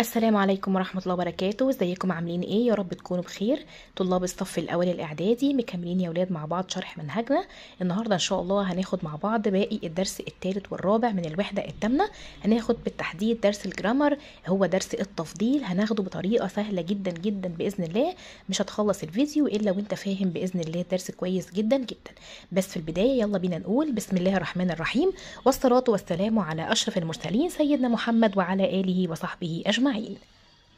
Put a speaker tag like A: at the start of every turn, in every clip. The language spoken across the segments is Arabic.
A: السلام عليكم ورحمة الله وبركاته ازيكم عاملين ايه يا رب تكونوا بخير طلاب الصف الاول الاعدادي مكملين يا ولاد مع بعض شرح منهجنا النهاردة ان شاء الله هناخد مع بعض باقي الدرس الثالث والرابع من الوحدة الثامنة هناخد بالتحديد درس الجرامر هو درس التفضيل هناخده بطريقة سهلة جدا جدا باذن الله مش هتخلص الفيديو الا وانت فاهم باذن الله الدرس كويس جدا جدا بس في البداية يلا بينا نقول بسم الله الرحمن الرحيم والصلاة والسلام على اشرف المرسلين سيدنا محمد وعلى اله وصحبه اجمعين أجمعين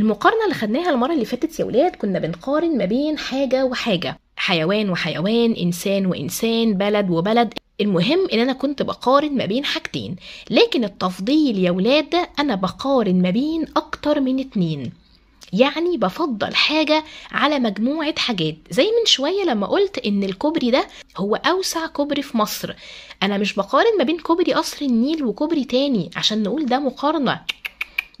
A: المقارنة اللي خدناها المرة اللي فاتت يا ولاد كنا بنقارن ما بين حاجة وحاجة حيوان وحيوان إنسان وإنسان بلد وبلد المهم ان انا كنت بقارن ما بين حاجتين لكن التفضيل يا ولاد انا بقارن ما بين اكتر من اتنين يعني بفضل حاجة على مجموعة حاجات زي من شوية لما قلت ان الكوبري ده هو اوسع كوبري في مصر انا مش بقارن ما بين كوبري قصر النيل وكوبري تاني عشان نقول ده مقارنة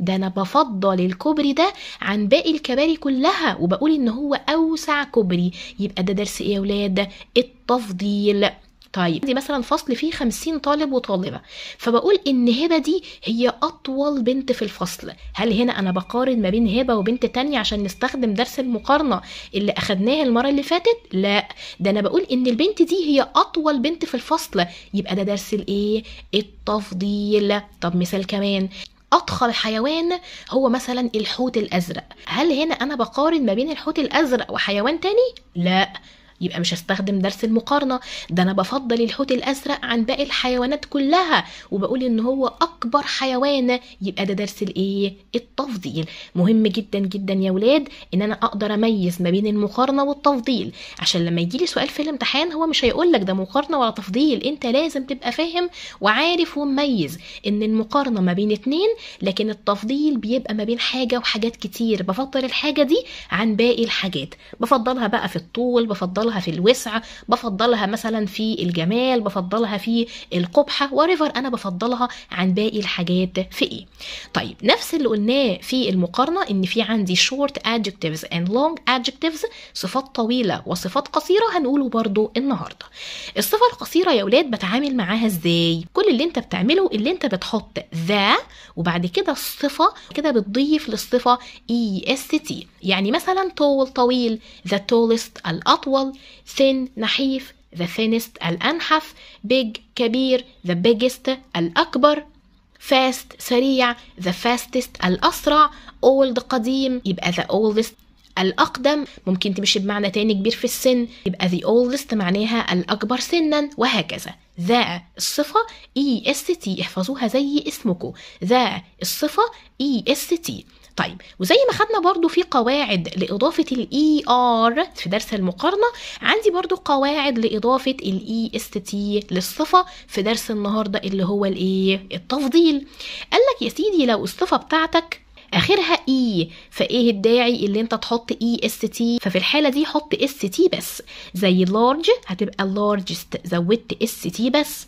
A: ده انا بفضل الكوبري ده عن باقي الكباري كلها وبقول ان هو اوسع كوبري يبقى ده درس ايه يا اولاد التفضيل طيب دي مثلا فصل فيه خمسين طالب وطالبة فبقول إن هبة دي هي أطول بنت في الفصل هل هنا أنا بقارن ما بين هبة وبنت تانية عشان نستخدم درس المقارنة اللي اخدناه المرة اللي فاتت لا ده أنا بقول إن البنت دي هي أطول بنت في الفصل يبقى ده درس الإيه التفضيل طب مثال كمان اضخم حيوان هو مثلا الحوت الازرق هل هنا انا بقارن ما بين الحوت الازرق وحيوان تاني لا يبقى مش هستخدم درس المقارنه ده انا بفضل الحوت الازرق عن باقي الحيوانات كلها وبقول ان هو اكبر حيوان يبقى ده درس الايه التفضيل مهم جدا جدا يا ولاد ان انا اقدر اميز ما بين المقارنه والتفضيل عشان لما يجي لي سؤال في الامتحان هو مش هيقول لك ده مقارنه ولا تفضيل انت لازم تبقى فاهم وعارف ومميز ان المقارنه ما بين اتنين لكن التفضيل بيبقى ما بين حاجه وحاجات كتير بفضل الحاجه دي عن باقي الحاجات بفضلها بقى في الطول بفضلها بفضلها في الوسع بفضلها مثلا في الجمال بفضلها في القبحه وريفر انا بفضلها عن باقي الحاجات في ايه طيب نفس اللي قلناه في المقارنه ان في عندي short adjectives and long adjectives صفات طويله وصفات قصيره هنقوله برضو النهارده الصفه القصيره يا اولاد بتعامل معاها ازاي كل اللي انت بتعمله اللي انت بتحط ذا وبعد كده الصفه كده بتضيف للصفه اي اس تي يعني مثلا طول طويل the tallest الاطول thin نحيف the thinnest الأنحف big كبير the biggest الأكبر fast سريع the fastest الأسرع old قديم يبقى the oldest الأقدم ممكن تمشي بمعنى تاني كبير في السن يبقى the oldest معناها الأكبر سنا وهكذا ذا الصفة E S T احفظوها زي اسمكم ذا الصفة E S T طيب وزي ما خدنا برضو في قواعد لإضافة الـ ار e في درس المقارنة عندي برضو قواعد لإضافة الـ اس e تي للصفة في درس النهاردة اللي هو الايه التفضيل قال لك يا سيدي لو الصفة بتاعتك اخرها اي e، فايه الداعي اللي انت تحط اي اس تي ففي الحاله دي حط اس تي بس زي large هتبقى largest زودت اس تي بس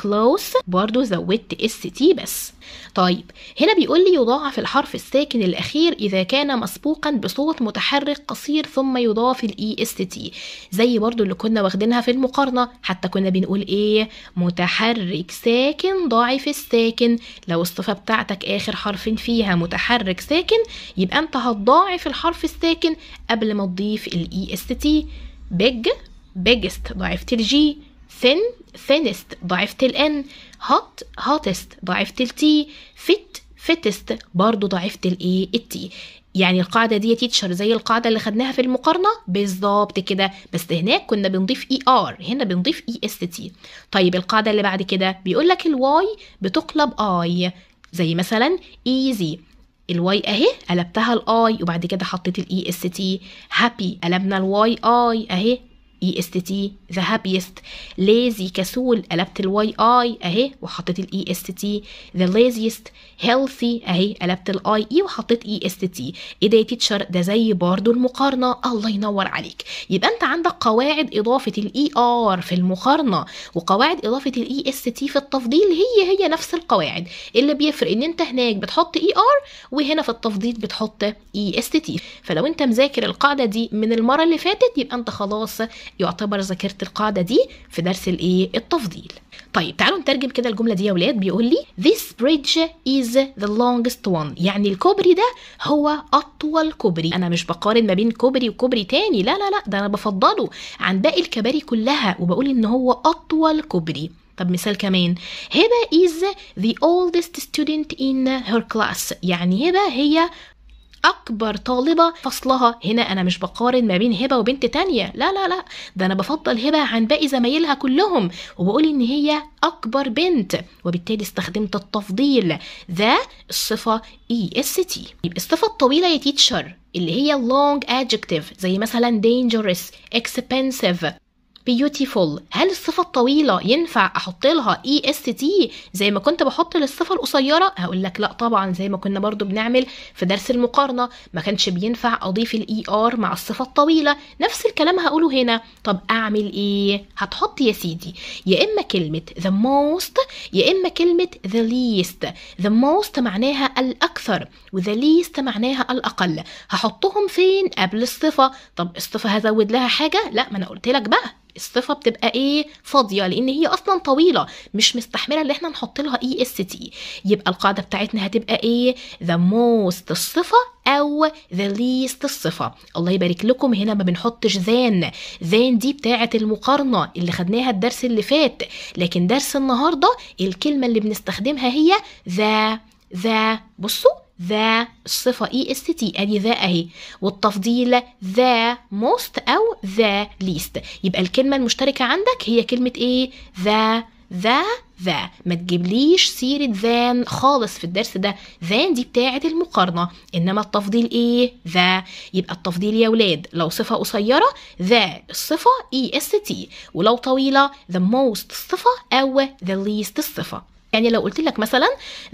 A: close برضو زودت اس تي بس طيب هنا بيقول لي يضاعف الحرف الساكن الاخير اذا كان مسبوقا بصوت متحرك قصير ثم يضاف الاي اس تي زي برضو اللي كنا واخدينها في المقارنه حتى كنا بنقول ايه متحرك ساكن ضاعف الساكن لو الصفه بتاعتك اخر حرف فيها متحرك ساكن يبقى انت هتضاعف الحرف الساكن قبل ما تضيف الاي اس تي بيج biggest ضعفت الجي thin thinnest ضعفت ال n hot hottest ضعفت ال t fit fittest برضو ضعفت ال a ال t يعني القاعده دي تيتشر زي القاعده اللي خدناها في المقارنه بالظبط كده بس هناك كنا بنضيف اي e ار هنا بنضيف اي اس تي طيب القاعده اللي بعد كده بيقول لك الواي بتقلب اي زي مثلا ايزي e الواي اهي قلبتها الاي وبعد كده حطيت الاي اس تي هابي قلبنا الواي اي اهي اي e اس تي ذا هابيست ليزي كسول قلبت الواي اي اهي وحطيت الاي اس تي ذا ليزيست هيلثي اهي قلبت الاي اي وحطيت اي اس تي ايه ده يا تيتشر ده زي برضو المقارنه الله ينور عليك يبقى انت عندك قواعد اضافه الاي ار e في المقارنه وقواعد اضافه الاي اس تي في التفضيل هي هي نفس القواعد اللي بيفرق ان انت هناك بتحط اي e ار وهنا في التفضيل بتحط اي اس تي فلو انت مذاكر القاعده دي من المره اللي فاتت يبقى انت خلاص يعتبر ذاكره القاعده دي في درس الايه التفضيل طيب تعالوا نترجم كده الجمله دي يا ولاد بيقول لي this bridge is the longest one يعني الكوبري ده هو اطول كوبري انا مش بقارن ما بين كوبري وكوبري تاني لا لا لا ده انا بفضله عن باقي الكباري كلها وبقول ان هو اطول كوبري طب مثال كمان هبة is the oldest student in her class يعني هبة هي اكبر طالبه فصلها هنا انا مش بقارن ما بين هبه وبنت تانية لا لا لا ده انا بفضل هبه عن باقي زمايلها كلهم وبقول ان هي اكبر بنت وبالتالي استخدمت التفضيل ذا الصفه اي اس تي يبقى الصفه الطويله يا تيتشر اللي هي long adjective زي مثلا dangerous expensive beautiful هل الصفة الطويلة ينفع احط لها اي اس تي زي ما كنت بحط للصفة القصيرة هقول لك لا طبعا زي ما كنا برضو بنعمل في درس المقارنة ما كانش بينفع اضيف الاي ار e مع الصفة الطويلة نفس الكلام هقوله هنا طب اعمل ايه هتحط يا سيدي يا اما كلمة the most يا اما كلمة the least the most معناها الاكثر وذا least معناها الاقل هحطهم فين قبل الصفة طب الصفة هزود لها حاجة لا ما انا قلت لك بقى الصفه بتبقى ايه فاضيه لان هي اصلا طويله مش مستحمله ان احنا نحط لها اي اس تي يبقى القاعده بتاعتنا هتبقى ايه ذا موست الصفه او ذا ليست الصفه الله يبارك لكم هنا ما بنحطش ذان ذان دي بتاعه المقارنه اللي خدناها الدرس اللي فات لكن درس النهارده الكلمه اللي بنستخدمها هي ذا ذا بصوا ذا الصفة اي اس تي ادي ذا اهي والتفضيل ذا موست او ذا ليست يبقى الكلمة المشتركة عندك هي كلمة ايه ذا ذا ذا ما تجيبليش سيرة ذان خالص في الدرس ده ذان دي بتاعة المقارنة إنما التفضيل إيه ذا يبقى التفضيل يا ولاد لو صفة قصيرة ذا الصفة إي e اس تي ولو طويلة the most الصفة أو the least الصفة يعني لو قلت لك مثلا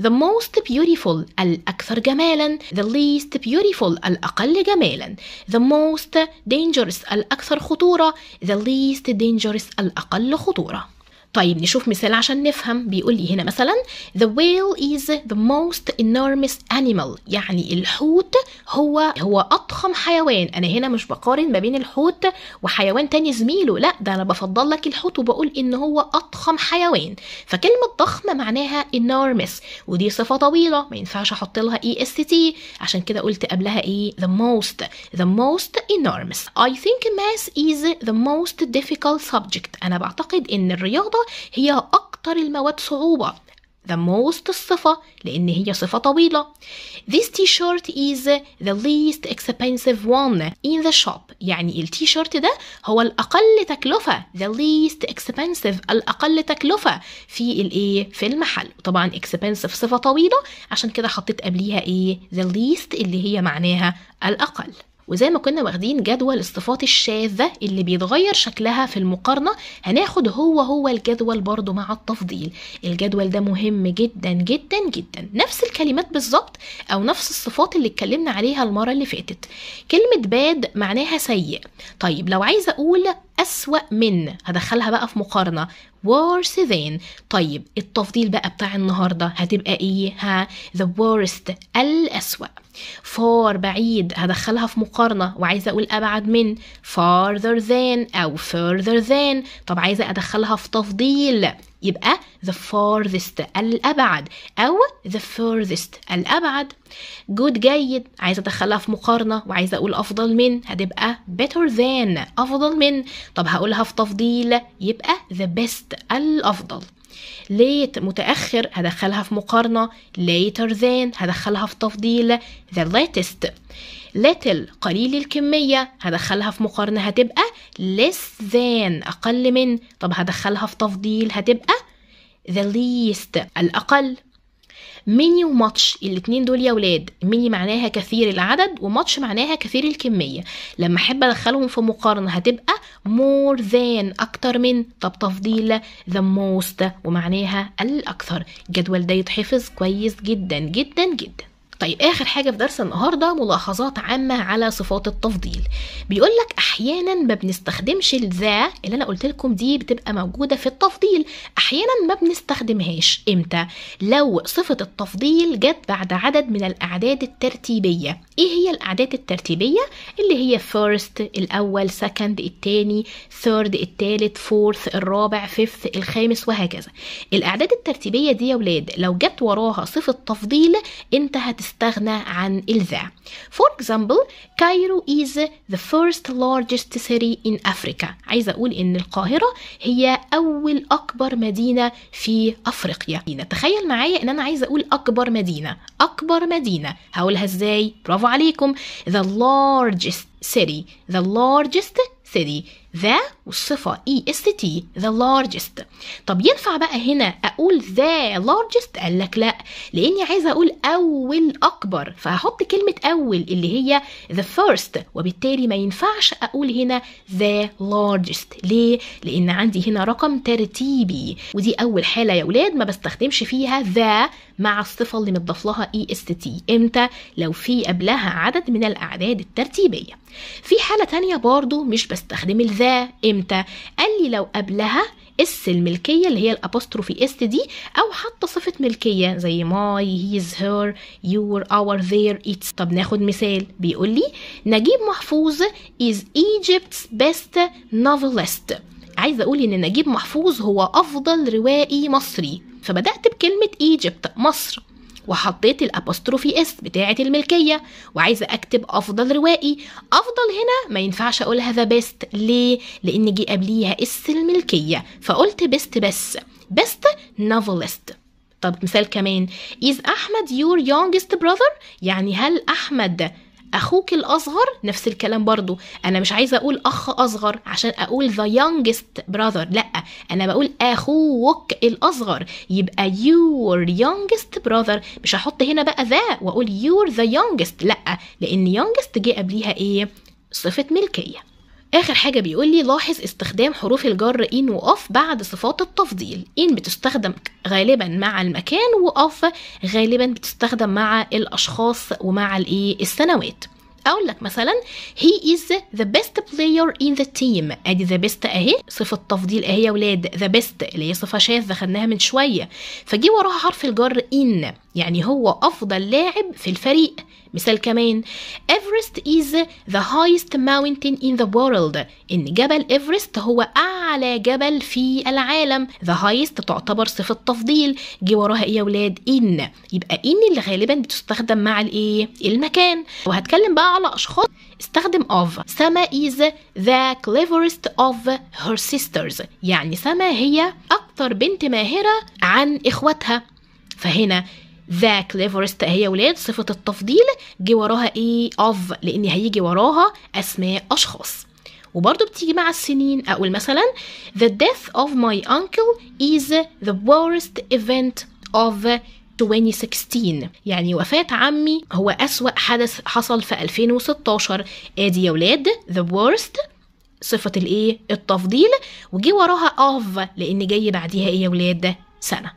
A: the most beautiful الأكثر جمالا the least beautiful الأقل جمالا the most dangerous الأكثر خطورة the least dangerous الأقل خطورة طيب نشوف مثال عشان نفهم بيقول لي هنا مثلا the whale is the most enormous animal يعني الحوت هو هو اضخم حيوان انا هنا مش بقارن ما بين الحوت وحيوان تاني زميله لا ده انا بفضل لك الحوت وبقول ان هو اضخم حيوان فكلمه ضخم معناها enormous ودي صفه طويله ما ينفعش احط لها اي اس تي عشان كده قلت قبلها ايه the most the most enormous I think math is the most difficult subject انا بعتقد ان الرياضه هي أكتر المواد صعوبة the most الصفة لأن هي صفة طويلة. This t-shirt is the least expensive one in the shop. يعني التيشيرت ده هو الأقل تكلفة the least expensive الأقل تكلفة في الإيه؟ في المحل. طبعا expensive صفة طويلة عشان كده حطيت قبليها إيه؟ the least اللي هي معناها الأقل. وزي ما كنا واخدين جدول الصفات الشاذة اللي بيتغير شكلها في المقارنة هناخد هو هو الجدول برضو مع التفضيل الجدول ده مهم جدا جدا جدا نفس الكلمات بالظبط أو نفس الصفات اللي اتكلمنا عليها المرة اللي فاتت كلمة باد معناها سيء طيب لو عايزة أقول أسوأ من هدخلها بقى في مقارنة worse than طيب التفضيل بقى بتاع النهاردة هتبقى إيه ها the worst الأسوأ far بعيد هدخلها في مقارنة وعايزة أقول أبعد من farther than أو further than طب عايزة أدخلها في تفضيل يبقى the farthest الأبعد أو the furthest الأبعد good جيد عايزة أدخلها في مقارنة وعايزة أقول أفضل من هتبقى better than أفضل من طب هقولها في تفضيل يبقى the best الأفضل late متأخر هدخلها في مقارنة later than هدخلها في تفضيل the latest little قليل الكمية هدخلها في مقارنة هتبقى less than أقل من طب هدخلها في تفضيل هتبقى the least الأقل ميني وماتش الاتنين دول يا ولاد ميني معناها كثير العدد وماتش معناها كثير الكمية لما احب ادخلهم في مقارنة هتبقى more than اكتر من طب تفضيل the most ومعناها الاكثر الجدول ده يتحفظ كويس جدا جدا جدا طيب آخر حاجة في درس النهاردة ملاحظات عامة على صفات التفضيل بيقول لك أحيانا ما بنستخدمش الذا اللي أنا قلت لكم دي بتبقى موجودة في التفضيل أحيانا ما بنستخدمهاش إمتى لو صفة التفضيل جت بعد عدد من الأعداد الترتيبية إيه هي الأعداد الترتيبية اللي هي first الأول second الثاني third التالت fourth الرابع fifth الخامس وهكذا الأعداد الترتيبية دي يا ولاد لو جت وراها صفة تفضيل أنت هتستخدمها تستغنى عن الذا for example Cairo is the first largest city in Africa عايزة أقول إن القاهرة هي أول أكبر مدينة في أفريقيا يعني تخيل معايا إن أنا عايزة أقول أكبر مدينة أكبر مدينة هقولها إزاي برافو عليكم the largest city the largest city the والصفة E S T the largest طب ينفع بقى هنا أقول the largest قال لك لأ لأني عايزة أقول أول أكبر فهحط كلمة أول اللي هي the first وبالتالي ما ينفعش أقول هنا the largest ليه؟ لأن عندي هنا رقم ترتيبي ودي أول حالة يا ولاد ما بستخدمش فيها the مع الصفة اللي متضاف لها E S T إمتى؟ لو في قبلها عدد من الأعداد الترتيبية في حالة تانية برضو مش بستخدم ال ذا امتى قال لي لو قبلها اس الملكية اللي هي الابوستروفي اس دي او حتى صفة ملكية زي ماي هيز هير يور اور ذير اتس طب ناخد مثال بيقول لي نجيب محفوظ is Egypt's best novelist عايزة اقول ان نجيب محفوظ هو افضل روائي مصري فبدأت بكلمة ايجيبت مصر وحطيت الابوستروفي اس بتاعه الملكيه وعايزه اكتب افضل روائي افضل هنا ما ينفعش اقولها ذا بيست ليه لان جه قبليها اس الملكيه فقلت بيست بس بيست نوفلست طب مثال كمان is احمد your youngest brother يعني هل احمد اخوك الاصغر نفس الكلام برضو انا مش عايزه اقول اخ اصغر عشان اقول the youngest brother لا انا بقول اخوك الاصغر يبقى your youngest brother مش هحط هنا بقى ذا واقول you're the youngest لا لان youngest جه قبليها ايه صفه ملكيه اخر حاجه بيقول لي لاحظ استخدام حروف الجر ان واف بعد صفات التفضيل ان بتستخدم غالبا مع المكان واف غالبا بتستخدم مع الاشخاص ومع الايه السنوات اقول لك مثلا he is the best player in the team ادي the best اهي صفه تفضيل اهي يا ولاد the best اللي هي صفه شاذه خدناها من شويه فجي وراها حرف الجر ان يعني هو افضل لاعب في الفريق مثال كمان إيفرست is the highest mountain in the world إن جبل إيفرست هو أعلى جبل في العالم the highest تعتبر صفة تفضيل جي وراها إيه يا ولاد إن يبقى إن اللي غالبا بتستخدم مع الإيه المكان وهتكلم بقى على أشخاص استخدم of سما is the cleverest of her sisters يعني سما هي أكثر بنت ماهرة عن إخواتها فهنا ذا كليفرست هي ولاد صفة التفضيل جه وراها ايه of لان هيجي وراها اسماء اشخاص وبرضه بتيجي مع السنين اقول مثلا the death of my uncle is the worst event of 2016 يعني وفاة عمي هو أسوأ حدث حصل في 2016 ادي يا ولاد the worst صفة الايه التفضيل وجي وراها of لان جاي بعديها ايه يا ولاد سنة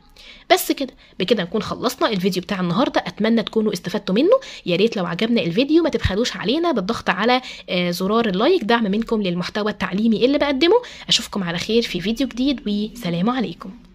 A: بس كده بكده نكون خلصنا الفيديو بتاع النهارده اتمنى تكونوا استفدتوا منه يا ريت لو عجبنا الفيديو ما تبخلوش علينا بالضغط على آه، زرار اللايك دعم منكم للمحتوى التعليمي اللي بقدمه اشوفكم على خير في فيديو جديد وسلام عليكم